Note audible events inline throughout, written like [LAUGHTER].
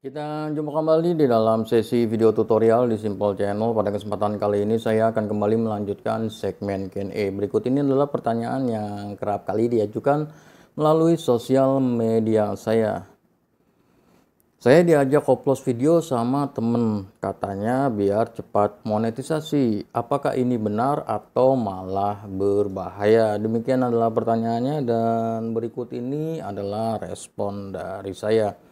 Kita jumpa kembali di dalam sesi video tutorial di Simple Channel. Pada kesempatan kali ini saya akan kembali melanjutkan segmen Q&A. Berikut ini adalah pertanyaan yang kerap kali diajukan melalui sosial media saya. Saya diajak koplos video sama temen, katanya biar cepat monetisasi. Apakah ini benar atau malah berbahaya? Demikian adalah pertanyaannya dan berikut ini adalah respon dari saya.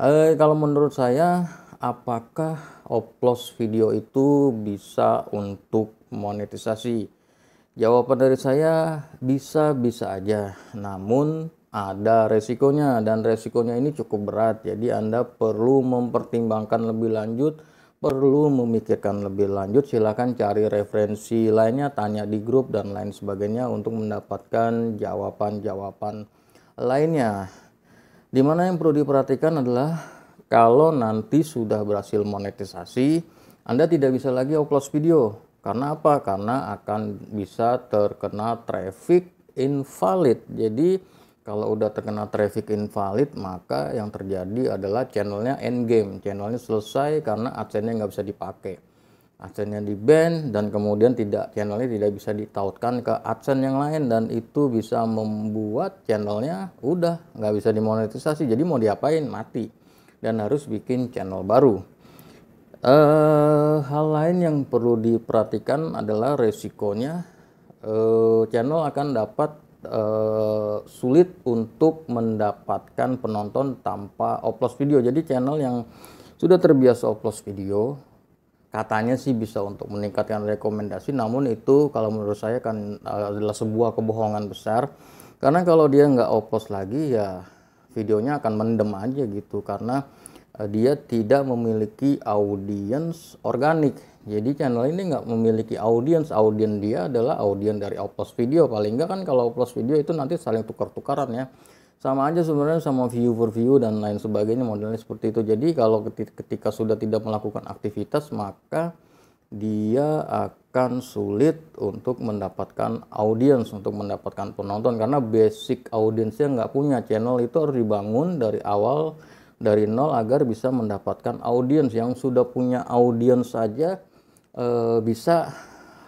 Eh, kalau menurut saya, apakah oplos video itu bisa untuk monetisasi? Jawaban dari saya bisa-bisa aja, namun ada resikonya dan resikonya ini cukup berat. Jadi Anda perlu mempertimbangkan lebih lanjut, perlu memikirkan lebih lanjut. Silahkan cari referensi lainnya, tanya di grup dan lain sebagainya untuk mendapatkan jawaban-jawaban lainnya. Dimana yang perlu diperhatikan adalah kalau nanti sudah berhasil monetisasi, Anda tidak bisa lagi upload video. Karena apa? Karena akan bisa terkena traffic invalid. Jadi kalau udah terkena traffic invalid, maka yang terjadi adalah channelnya end game. Channelnya selesai karena adsense-nya nggak bisa dipakai. AdSense-nya di ban dan kemudian tidak channelnya tidak bisa ditautkan ke AdSense yang lain dan itu bisa membuat channelnya udah nggak bisa dimonetisasi jadi mau diapain mati dan harus bikin channel baru uh, hal lain yang perlu diperhatikan adalah resikonya uh, channel akan dapat uh, sulit untuk mendapatkan penonton tanpa oplos video jadi channel yang sudah terbiasa upload video katanya sih bisa untuk meningkatkan rekomendasi namun itu kalau menurut saya kan eh, adalah sebuah kebohongan besar karena kalau dia nggak oplos lagi ya videonya akan mendem aja gitu karena eh, dia tidak memiliki audiens organik jadi channel ini nggak memiliki audiens audiens dia adalah audiens dari oplos video paling nggak kan kalau oplos video itu nanti saling tukar-tukaran ya sama aja sebenarnya sama view for view dan lain sebagainya modelnya seperti itu jadi kalau ketika sudah tidak melakukan aktivitas maka dia akan sulit untuk mendapatkan audiens untuk mendapatkan penonton karena basic audiensnya nggak punya channel itu harus dibangun dari awal dari nol agar bisa mendapatkan audiens yang sudah punya audiens saja e, bisa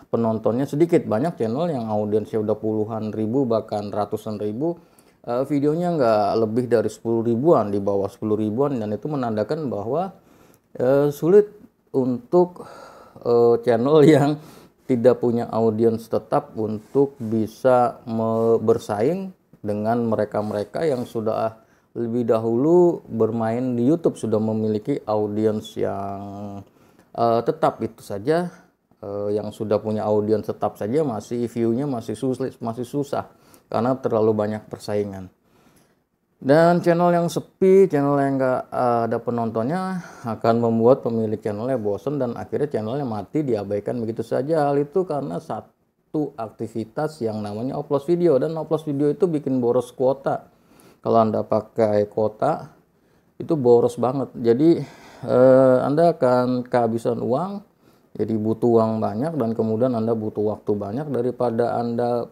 penontonnya sedikit banyak channel yang audiensnya udah puluhan ribu bahkan ratusan ribu uh, videonya nggak lebih dari 10 ribuan di bawah 10 ribuan dan itu menandakan bahwa uh, sulit untuk uh, channel [LAUGHS] yang tidak punya audiens tetap untuk bisa bersaing dengan mereka-mereka yang sudah lebih dahulu bermain di YouTube sudah memiliki audiens yang uh, tetap itu saja uh, yang sudah punya audiens tetap saja masih view-nya masih susah masih susah karena terlalu banyak persaingan. Dan channel yang sepi, channel yang nggak eh, ada penontonnya akan membuat pemilik channelnya bosen dan akhirnya channelnya mati diabaikan begitu saja. Hal itu karena satu aktivitas yang namanya upload video dan upload video itu bikin boros kuota. Kalau Anda pakai kuota itu boros banget. Jadi eh, Anda akan kehabisan uang, jadi butuh uang banyak dan kemudian Anda butuh waktu banyak daripada Anda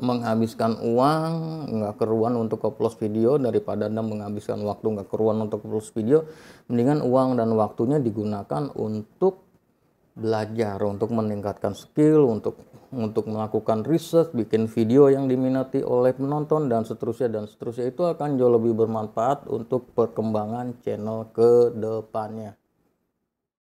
menghabiskan uang nggak keruan untuk plus video daripada anda menghabiskan waktu nggak keruan untuk plus video mendingan uang dan waktunya digunakan untuk belajar untuk meningkatkan skill untuk untuk melakukan riset bikin video yang diminati oleh penonton dan seterusnya dan seterusnya itu akan jauh lebih bermanfaat untuk perkembangan channel ke depannya